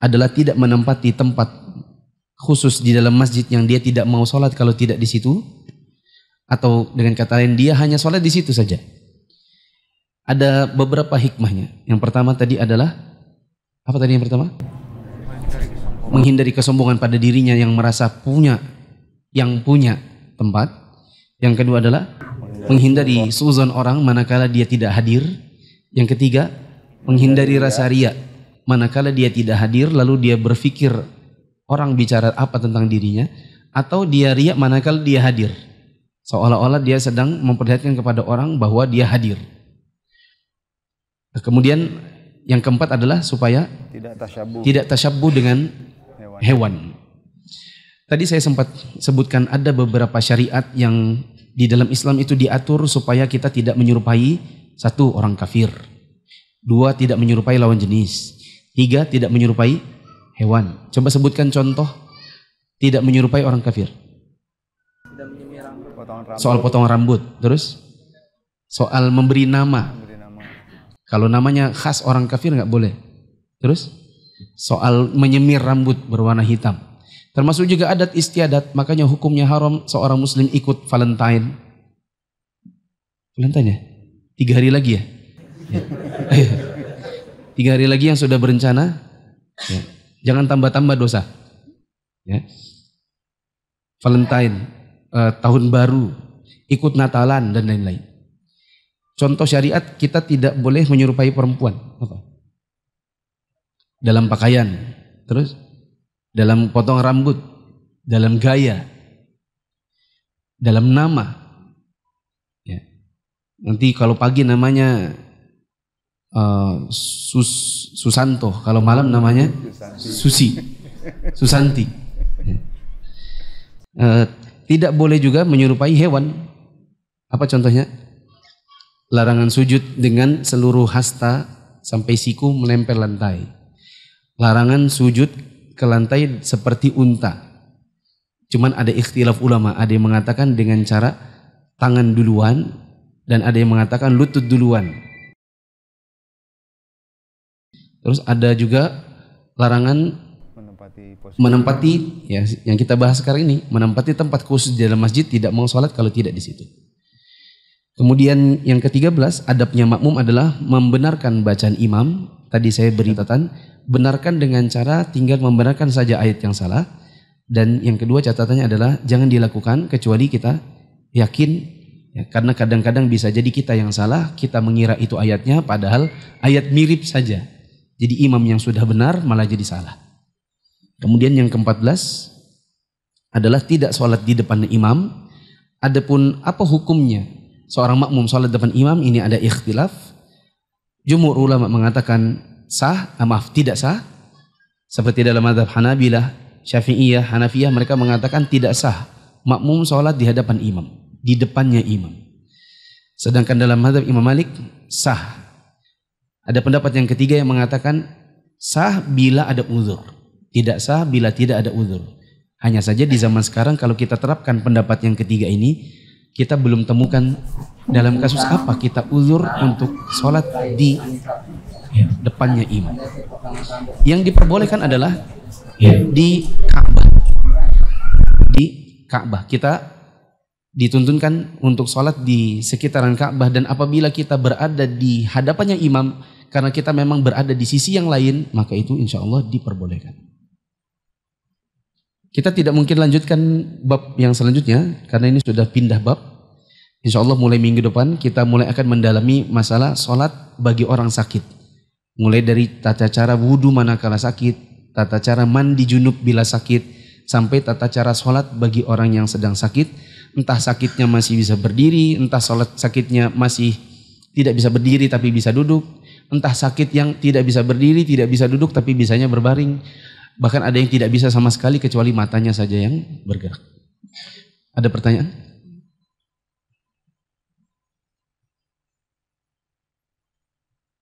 adalah tidak menempati tempat khusus di dalam masjid yang dia tidak mau sholat kalau tidak di situ atau dengan kata lain dia hanya sholat di situ saja. Ada beberapa hikmahnya. Yang pertama tadi adalah apa tadi yang pertama? menghindari kesombongan pada dirinya yang merasa punya yang punya tempat. Yang kedua adalah menghindari suzon orang manakala dia tidak hadir. Yang ketiga, menghindari rasa ria manakala dia tidak hadir lalu dia berpikir orang bicara apa tentang dirinya atau dia ria manakala dia hadir. Seolah-olah dia sedang memperlihatkan kepada orang bahwa dia hadir. Kemudian yang keempat adalah supaya tidak tasyabuh, tidak dengan hewan. Tadi saya sempat sebutkan ada beberapa syariat yang di dalam Islam itu diatur supaya kita tidak menyerupai satu orang kafir, dua tidak menyerupai lawan jenis, tiga tidak menyerupai hewan. Coba sebutkan contoh tidak menyerupai orang kafir. Soal potong rambut, terus soal memberi nama. Memberi nama. Kalau namanya khas orang kafir nggak boleh. Terus? soal menyemir rambut berwarna hitam. Termasuk juga adat istiadat, makanya hukumnya haram seorang muslim ikut Valentine. Valentine ya? Tiga hari lagi ya? ya. Tiga hari lagi yang sudah berencana, ya. jangan tambah-tambah dosa. Ya. Valentine, eh, tahun baru, ikut Natalan dan lain-lain. Contoh syariat kita tidak boleh menyerupai perempuan. Apa? dalam pakaian, terus dalam potong rambut, dalam gaya, dalam nama. Ya. Nanti kalau pagi namanya uh, Sus, Susanto, kalau malam namanya Susi, Susanti. Ya. Uh, tidak boleh juga menyerupai hewan. Apa contohnya? Larangan sujud dengan seluruh hasta sampai siku menempel lantai larangan sujud ke lantai seperti unta. Cuman ada ikhtilaf ulama, ada yang mengatakan dengan cara tangan duluan dan ada yang mengatakan lutut duluan. Terus ada juga larangan menempati, menempati ya yang kita bahas sekarang ini menempati tempat khusus di dalam masjid tidak mau sholat kalau tidak di situ. Kemudian yang ketiga belas adabnya makmum adalah membenarkan bacaan imam. Tadi saya beri catatan benarkan dengan cara tinggal membenarkan saja ayat yang salah. Dan yang kedua catatannya adalah jangan dilakukan kecuali kita yakin ya, karena kadang-kadang bisa jadi kita yang salah, kita mengira itu ayatnya padahal ayat mirip saja. Jadi imam yang sudah benar malah jadi salah. Kemudian yang ke-14 adalah tidak sholat di depan imam. Adapun apa hukumnya seorang makmum sholat depan imam ini ada ikhtilaf. Jumhur ulama mengatakan sah, ah, maaf tidak sah. Seperti dalam madhab Hanabilah, Syafi'iyah, Hanafiyah mereka mengatakan tidak sah makmum sholat di hadapan imam, di depannya imam. Sedangkan dalam madhab Imam Malik sah. Ada pendapat yang ketiga yang mengatakan sah bila ada uzur. Tidak sah bila tidak ada uzur. Hanya saja di zaman sekarang kalau kita terapkan pendapat yang ketiga ini, kita belum temukan dalam kasus apa kita uzur untuk sholat di ya. depannya imam. Yang diperbolehkan adalah ya. di Ka'bah. Di Ka'bah kita dituntunkan untuk sholat di sekitaran Ka'bah dan apabila kita berada di hadapannya imam karena kita memang berada di sisi yang lain maka itu insya Allah diperbolehkan. Kita tidak mungkin lanjutkan bab yang selanjutnya karena ini sudah pindah bab. Insya Allah mulai minggu depan kita mulai akan mendalami masalah sholat bagi orang sakit. Mulai dari tata cara wudhu manakala sakit, tata cara mandi junub bila sakit, sampai tata cara sholat bagi orang yang sedang sakit. Entah sakitnya masih bisa berdiri, entah sholat sakitnya masih tidak bisa berdiri tapi bisa duduk. Entah sakit yang tidak bisa berdiri, tidak bisa duduk tapi bisanya berbaring. Bahkan ada yang tidak bisa sama sekali kecuali matanya saja yang bergerak. Ada pertanyaan?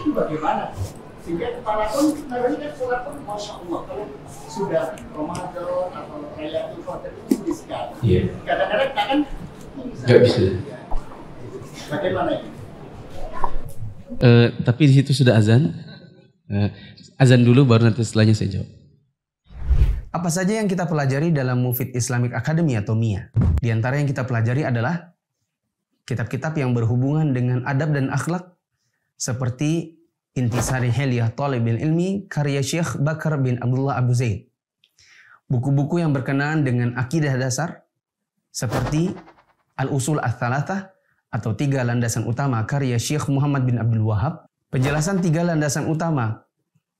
itu bagaimana sehingga kepala pun sebenarnya kan sholat pun masya Allah kalau sudah Ramadan atau Lailatul Qadar itu sulit sekali yeah. kadang-kadang kita kan nggak bisa bagaimana ini? Uh, tapi di situ sudah azan uh, azan dulu baru nanti setelahnya saya jawab apa saja yang kita pelajari dalam Mufid Islamic Academy atau MIA? Di antara yang kita pelajari adalah kitab-kitab yang berhubungan dengan adab dan akhlak seperti Intisari Heliyah Talibil Ilmi karya Syekh Bakar bin Abdullah Abu Zaid. Buku-buku yang berkenaan dengan akidah dasar seperti Al-Usul Al-Thalathah atau Tiga Landasan Utama karya Syekh Muhammad bin Abdul Wahab. Penjelasan Tiga Landasan Utama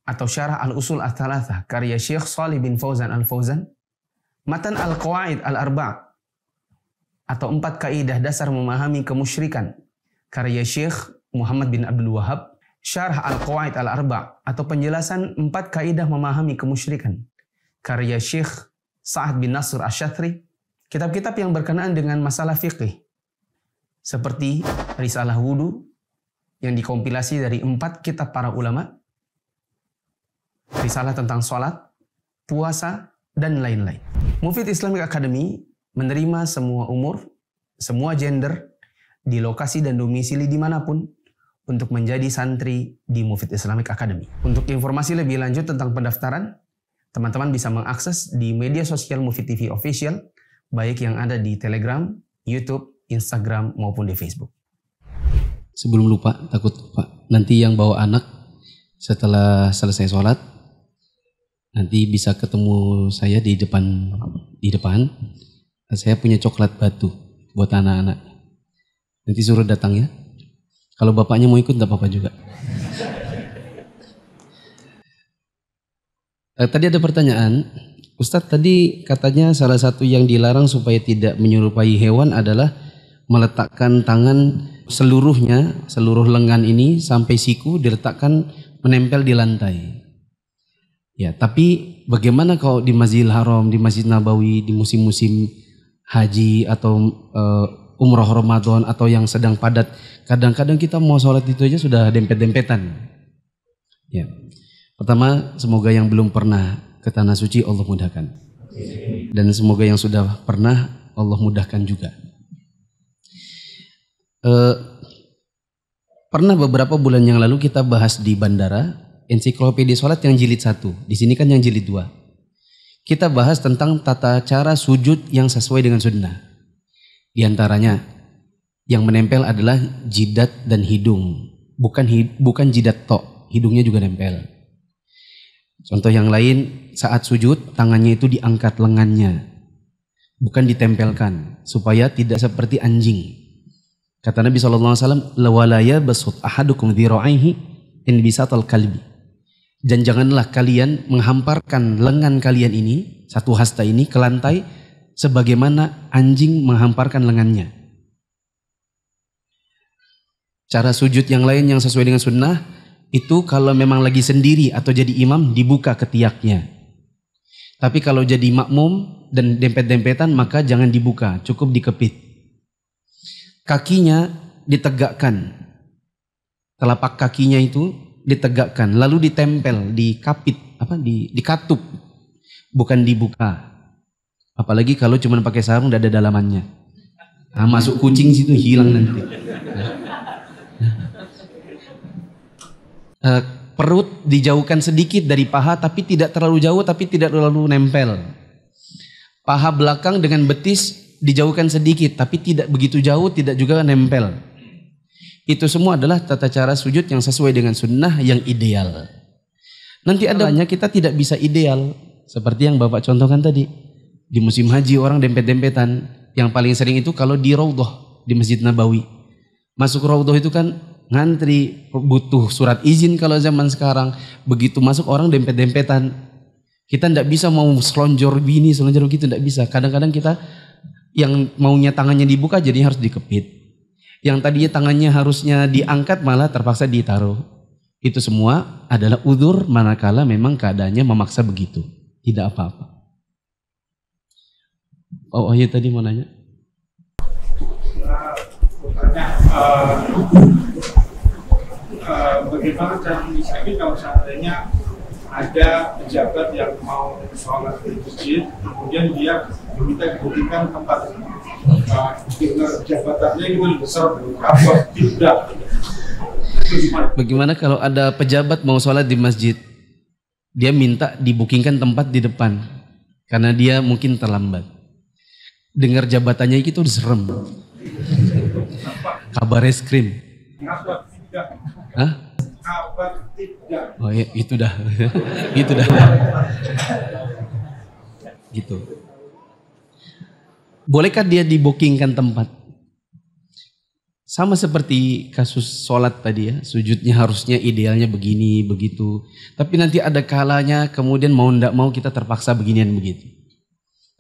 atau Syarah Al-Usul Al-Thalathah karya Syekh Salih bin Fauzan Al-Fauzan. Matan al quaid Al-Arba' atau Empat Kaidah Dasar Memahami Kemusyrikan karya Syekh Muhammad bin Abdul Wahab, Syarah Al-Qawaid Al-Arba atau penjelasan empat kaidah memahami kemusyrikan. Karya Syekh Sa'ad bin Nasr Asyathri, kitab-kitab yang berkenaan dengan masalah fikih. Seperti Risalah Wudu yang dikompilasi dari empat kitab para ulama, Risalah tentang sholat, puasa, dan lain-lain. Mufid Islamic Academy menerima semua umur, semua gender, di lokasi dan domisili dimanapun, untuk menjadi santri di Mufid Islamic Academy. Untuk informasi lebih lanjut tentang pendaftaran, teman-teman bisa mengakses di media sosial Mufid TV Official, baik yang ada di Telegram, YouTube, Instagram, maupun di Facebook. Sebelum lupa, takut Pak, nanti yang bawa anak setelah selesai sholat, nanti bisa ketemu saya di depan di depan. Saya punya coklat batu buat anak-anak. Nanti suruh datang ya. Kalau bapaknya mau ikut, tidak apa-apa juga. Eh, tadi ada pertanyaan. Ustadz tadi katanya salah satu yang dilarang supaya tidak menyerupai hewan adalah meletakkan tangan seluruhnya, seluruh lengan ini sampai siku diletakkan menempel di lantai. Ya, tapi bagaimana kalau di Masjidil Haram, di Masjid Nabawi, di musim-musim haji atau e, umroh Ramadan atau yang sedang padat. Kadang-kadang kita mau sholat itu aja sudah dempet-dempetan. Ya. Pertama, semoga yang belum pernah ke tanah suci Allah mudahkan. Dan semoga yang sudah pernah Allah mudahkan juga. E, pernah beberapa bulan yang lalu kita bahas di bandara ensiklopedia sholat yang jilid satu. Di sini kan yang jilid dua. Kita bahas tentang tata cara sujud yang sesuai dengan sunnah. Di antaranya yang menempel adalah jidat dan hidung, bukan hid, bukan jidat tok, hidungnya juga nempel. Contoh yang lain, saat sujud tangannya itu diangkat lengannya, bukan ditempelkan supaya tidak seperti anjing. Kata Nabi Shallallahu Alaihi Wasallam, lawalaya basut ahadukum diraihi in bisatal kalbi. Dan janganlah kalian menghamparkan lengan kalian ini, satu hasta ini ke lantai sebagaimana anjing menghamparkan lengannya. Cara sujud yang lain yang sesuai dengan sunnah itu kalau memang lagi sendiri atau jadi imam dibuka ketiaknya. Tapi kalau jadi makmum dan dempet-dempetan maka jangan dibuka, cukup dikepit. Kakinya ditegakkan. Telapak kakinya itu ditegakkan, lalu ditempel, dikapit, apa di dikatup. Bukan dibuka. Apalagi kalau cuma pakai sarung dan ada dalamannya. Nah, masuk kucing situ hilang nanti. Uh, perut dijauhkan sedikit dari paha tapi tidak terlalu jauh tapi tidak terlalu nempel. Paha belakang dengan betis dijauhkan sedikit tapi tidak begitu jauh tidak juga nempel. Itu semua adalah tata cara sujud yang sesuai dengan sunnah yang ideal. Nanti adanya kita tidak bisa ideal seperti yang Bapak contohkan tadi. Di musim haji orang dempet-dempetan. Yang paling sering itu kalau di Raudhah di Masjid Nabawi. Masuk Raudhah itu kan ngantri, butuh surat izin kalau zaman sekarang. Begitu masuk orang dempet-dempetan. Kita ndak bisa mau selonjor gini, selonjor begitu ndak bisa. Kadang-kadang kita yang maunya tangannya dibuka jadi harus dikepit. Yang tadinya tangannya harusnya diangkat malah terpaksa ditaruh. Itu semua adalah udur manakala memang keadaannya memaksa begitu. Tidak apa-apa. Oh, Wahyu oh iya, tadi mau nanya. Eh, eh, bagaimana cara menyikapi kalau seandainya ada pejabat yang mau sholat di masjid, kemudian dia meminta dibuktikan tempat uh, jabatannya itu lebih besar atau tidak. Bagaimana kalau ada pejabat mau sholat di masjid, dia minta dibukingkan tempat di depan karena dia mungkin terlambat dengar jabatannya itu udah serem. Kabar es krim. Oh ya itu dah. itu dah. gitu. Bolehkah dia dibokingkan tempat? Sama seperti kasus sholat tadi ya, sujudnya harusnya idealnya begini, begitu. Tapi nanti ada kalanya kemudian mau ndak mau kita terpaksa beginian begitu.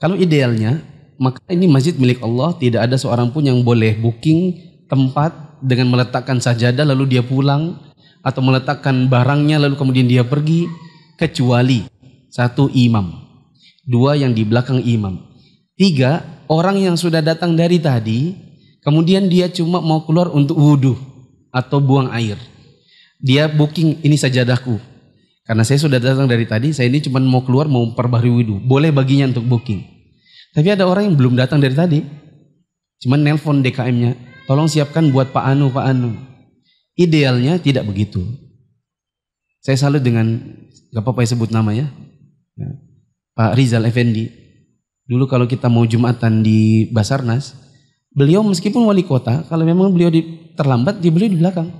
Kalau idealnya maka ini masjid milik Allah tidak ada seorang pun yang boleh booking tempat dengan meletakkan sajadah lalu dia pulang atau meletakkan barangnya lalu kemudian dia pergi kecuali satu imam dua yang di belakang imam tiga orang yang sudah datang dari tadi kemudian dia cuma mau keluar untuk wudhu atau buang air dia booking ini sajadahku karena saya sudah datang dari tadi saya ini cuma mau keluar mau perbarui wudhu boleh baginya untuk booking tapi ada orang yang belum datang dari tadi. Cuman nelpon DKM-nya, tolong siapkan buat Pak Anu, Pak Anu. Idealnya tidak begitu. Saya salut dengan, gak apa-apa ya sebut nama ya. ya, Pak Rizal Effendi. Dulu kalau kita mau Jumatan di Basarnas, beliau meskipun wali kota, kalau memang beliau terlambat, dia beliau di belakang.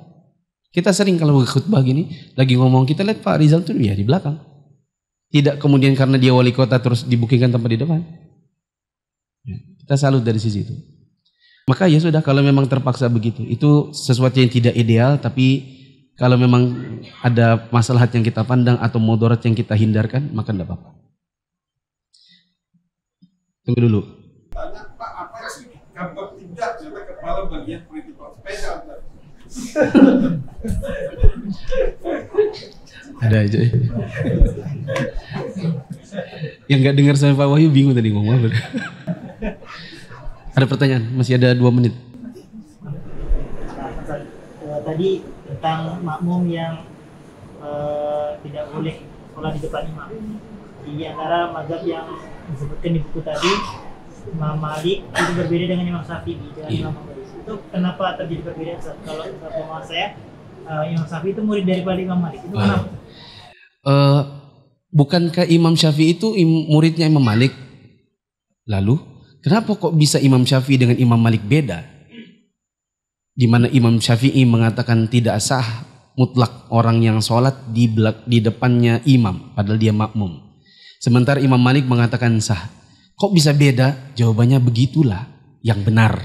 Kita sering kalau khutbah gini, lagi ngomong, kita lihat Pak Rizal tuh ya di belakang. Tidak kemudian karena dia wali kota terus dibukikan tempat di depan. Kita salut dari sisi itu. Maka ya sudah kalau memang terpaksa begitu, itu sesuatu yang tidak ideal tapi kalau memang ada masalah yang kita pandang atau mudarat yang kita hindarkan, maka tidak apa-apa. Tunggu dulu. ada aja. yang nggak dengar sama Pak Wahyu bingung tadi ngomong apa. Ada pertanyaan? Masih ada dua menit. Eh, tadi tentang makmum yang uh, tidak boleh sholat di depan imam. Di antara mazhab yang disebutkan di buku tadi, Imam Malik itu berbeda dengan Imam Syafi'i dan yeah. Imam iya. Malik. Itu kenapa terjadi perbedaan? Kalau pemahaman saya, uh, Imam Syafi'i itu murid dari Bali Imam Malik. Itu kenapa? Uh, bukankah Imam Syafi'i itu im muridnya Imam Malik? Lalu? Kenapa kok bisa Imam Syafi'i dengan Imam Malik beda? Di mana Imam Syafi'i mengatakan tidak sah mutlak orang yang sholat di, belak, di depannya imam, padahal dia makmum. Sementara Imam Malik mengatakan sah. Kok bisa beda? Jawabannya begitulah yang benar.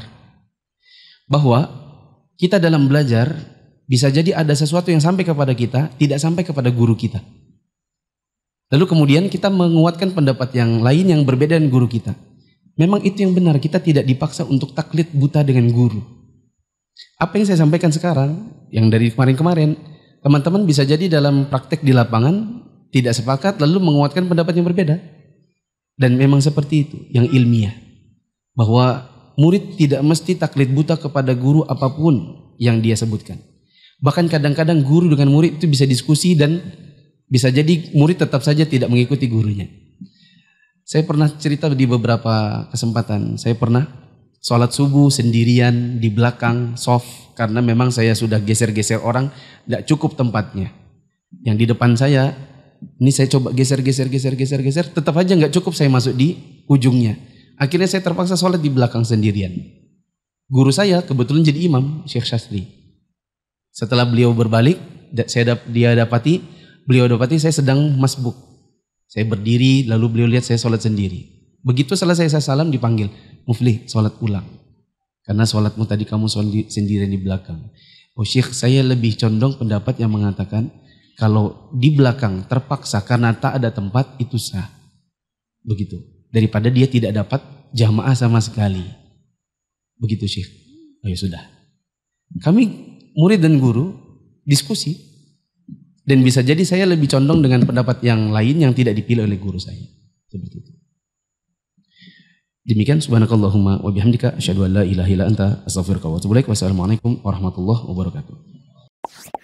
Bahwa kita dalam belajar bisa jadi ada sesuatu yang sampai kepada kita, tidak sampai kepada guru kita. Lalu kemudian kita menguatkan pendapat yang lain yang berbeda dengan guru kita. Memang itu yang benar, kita tidak dipaksa untuk taklit buta dengan guru. Apa yang saya sampaikan sekarang, yang dari kemarin-kemarin, teman-teman bisa jadi dalam praktek di lapangan tidak sepakat lalu menguatkan pendapat yang berbeda. Dan memang seperti itu, yang ilmiah. Bahwa murid tidak mesti taklit buta kepada guru apapun yang dia sebutkan. Bahkan kadang-kadang guru dengan murid itu bisa diskusi dan bisa jadi murid tetap saja tidak mengikuti gurunya. Saya pernah cerita di beberapa kesempatan. Saya pernah sholat subuh sendirian di belakang soft karena memang saya sudah geser-geser orang, tidak cukup tempatnya. Yang di depan saya, ini saya coba geser-geser-geser-geser-geser, tetap aja nggak cukup saya masuk di ujungnya. Akhirnya saya terpaksa sholat di belakang sendirian. Guru saya kebetulan jadi imam, Syekh Syastri. Setelah beliau berbalik, saya dia dapati, beliau dapati saya sedang masbuk saya berdiri, lalu beliau lihat saya sholat sendiri. Begitu selesai saya salam dipanggil, Muflih, sholat ulang. Karena sholatmu tadi kamu sholat sendirian di belakang. Oh Syekh, saya lebih condong pendapat yang mengatakan, kalau di belakang terpaksa karena tak ada tempat, itu sah. Begitu. Daripada dia tidak dapat jamaah sama sekali. Begitu Syekh. Oh ya sudah. Kami murid dan guru diskusi dan bisa jadi saya lebih condong dengan pendapat yang lain yang tidak dipilih oleh guru saya. Seperti itu. Demikian subhanakallahumma wa bihamdika asyhadu an la ilaha illa anta astaghfiruka wa atubu ilaik. Wassalamualaikum warahmatullahi wabarakatuh.